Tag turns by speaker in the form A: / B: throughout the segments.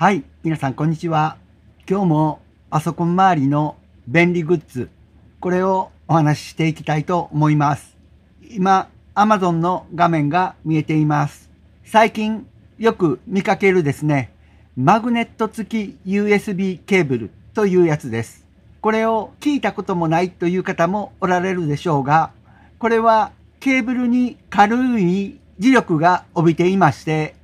A: はい、皆さんこんにちは。今日もパソコン周りの便利グッズ、これをお話ししていきたいと思います。今、Amazon の画面が見えています。最近よく見かけるですね、マグネット付き USB ケーブルというやつです。これを聞いたこともないという方もおられるでしょうが、これはケーブルに軽い磁力が帯びていまして、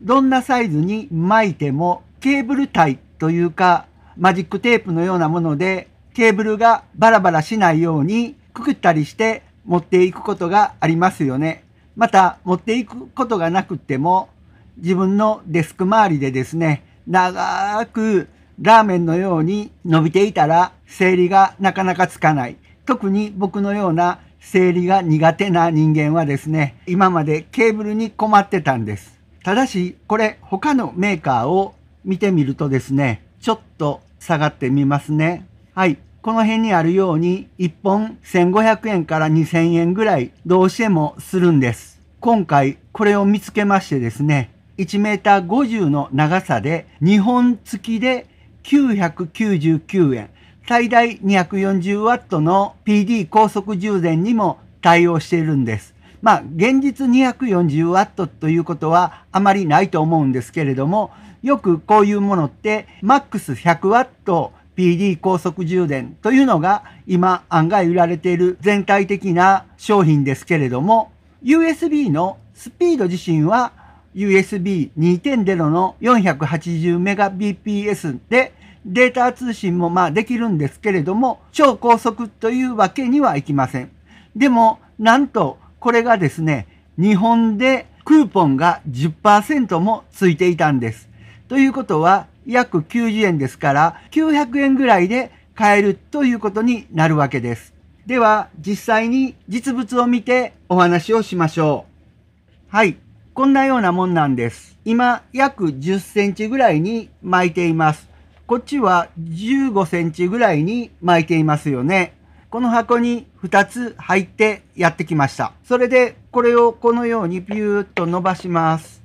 A: どんなサイズに巻いてもケーブル体というかマジックテープのようなものでケーブルがバラバラしないようにくくったりして持っていくことがありますよね。また持っていくことがなくっても自分のデスク周りでですね長くラーメンのように伸びていたら生理がなかなかつかない特に僕のような生理が苦手な人間はですね今までケーブルに困ってたんですただし、これ他のメーカーを見てみるとですね、ちょっと下がってみますね。はい。この辺にあるように、1本1500円から2000円ぐらいどうしてもするんです。今回これを見つけましてですね、1 m 50の長さで2本付きで999円、最大240ワットの PD 高速充電にも対応しているんです。まあ、現実 240W ということはあまりないと思うんですけれども、よくこういうものって、MAX100W PD 高速充電というのが今案外売られている全体的な商品ですけれども、USB のスピード自身は USB2.0 の 480Mbps でデータ通信もまあできるんですけれども、超高速というわけにはいきません。でも、なんとこれがですね、日本でクーポンが10%もついていたんです。ということは、約90円ですから、900円ぐらいで買えるということになるわけです。では、実際に実物を見てお話をしましょう。はい。こんなようなもんなんです。今、約10センチぐらいに巻いています。こっちは15センチぐらいに巻いていますよね。この箱に2つ入ってやってきました。それでこれをこのようにビューッと伸ばします。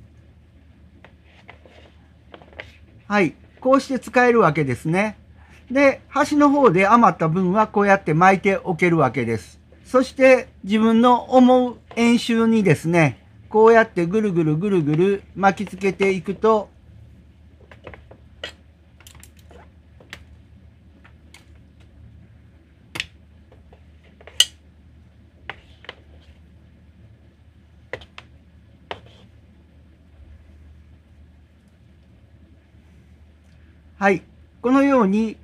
A: はい。こうして使えるわけですね。で、端の方で余った分はこうやって巻いておけるわけです。そして自分の思う演習にですね、こうやってぐるぐるぐるぐる巻きつけていくとはい。このように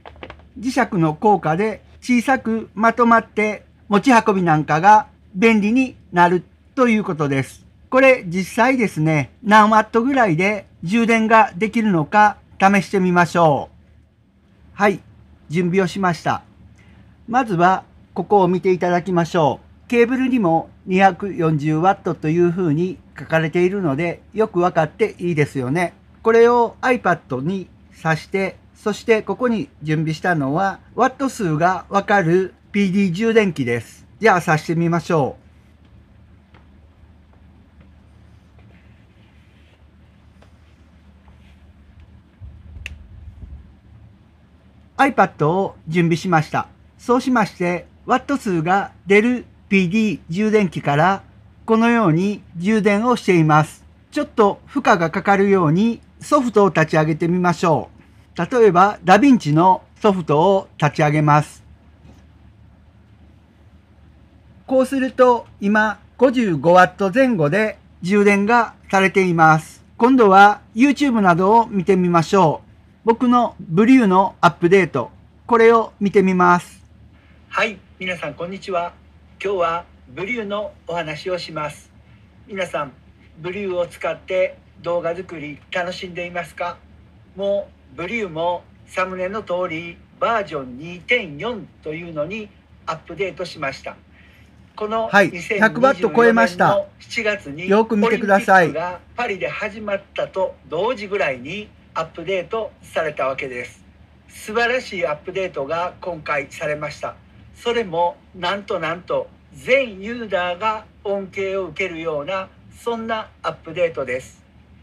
A: 磁石の効果で小さくまとまって持ち運びなんかが便利になるということです。これ実際ですね、何ワットぐらいで充電ができるのか試してみましょう。はい。準備をしました。まずはここを見ていただきましょう。ケーブルにも 240W というふうに書かれているのでよくわかっていいですよね。これを iPad に刺して、そしてここに準備したのは、ワット数がわかる PD 充電器です。じゃあ刺してみましょう。iPad を準備しました。そうしまして、W 数が出る PD 充電器からこのように充電をしています。ちょっと負荷がかかるようにソフトを立ち上げてみましょう。例えば、ダヴィンチのソフトを立ち上げます。こうすると、今 55W 前後で充電がされています。今度は YouTube などを見てみましょう。僕のブリューのアップデート、これを見てみます。はい、皆さんこんにちは。今日はブリューのお話をします。皆さん、ブリューを使って動画作り楽しんでいますかもうブリューもサムネの通りバージョン2.4というのにアップデートしました。この2 0 0ワット超えました7月によく見てくださいがパリで始まったと同時ぐらいにアップデートされたわけです素晴らしいアップデートが今回されましたそれもなんとなんと全ユーザーが恩恵を受けるようなそんなアップデートです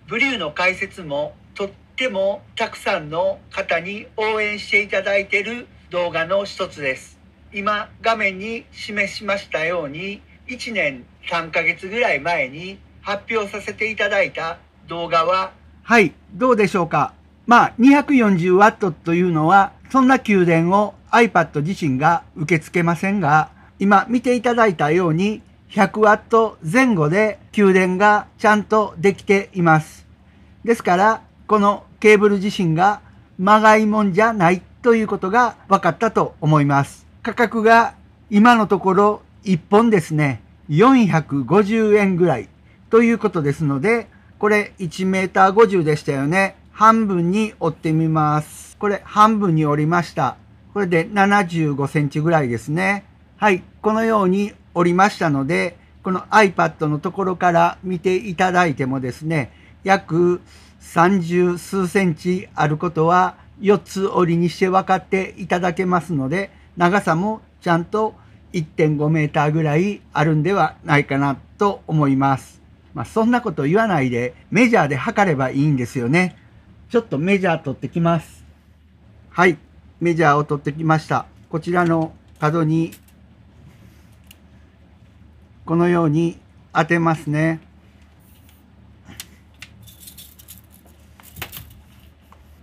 A: ブリューの解説もとってもたくさんの方に応援していただいている動画の一つです。今画面に示しましたように1年3ヶ月ぐらい前に発表させていただいた動画ははい、どうでしょうか。まあ 240W というのはそんな給電を iPad 自身が受け付けませんが今見ていただいたように100ワット前後で給電がちゃんとできています。ですから、このケーブル自身がまがいもんじゃないということが分かったと思います。価格が今のところ1本ですね、450円ぐらいということですので、これ1メーター50でしたよね。半分に折ってみます。これ半分に折りました。これで75センチぐらいですね。はい。このようにおりましたので、この iPad のところから見ていただいてもですね、約30数センチあることは4つ折りにして分かっていただけますので、長さもちゃんと1.5メーターぐらいあるんではないかなと思います。まあ、そんなこと言わないでメジャーで測ればいいんですよね。ちょっとメジャー取ってきます。はい、メジャーを取ってきました。こちらの角にこのように当てますね。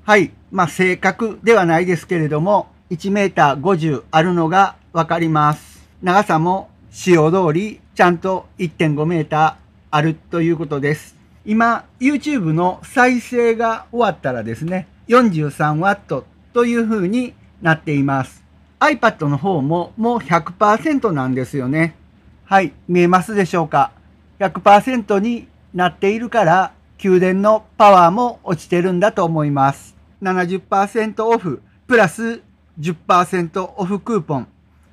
A: はい。まあ、正確ではないですけれども、1 m 50あるのが分かります。長さも使用通り、ちゃんと1.5 m あるということです。今、YouTube の再生が終わったらですね、43W という風になっています。iPad の方ももう100%なんですよね。はい、見えますでしょうか。100%になっているから、宮殿のパワーも落ちてるんだと思います。70%オフ、プラス10%オフクーポン。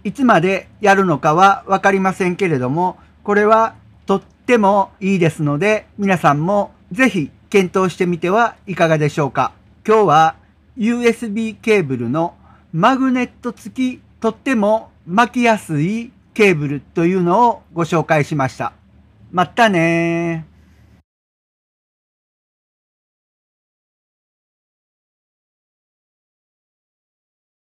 A: いつまでやるのかはわかりませんけれども、これはとってもいいですので、皆さんもぜひ検討してみてはいかがでしょうか。今日は USB ケーブルのマグネット付きとっても巻きやすいケーブルというのをご紹介しました。またね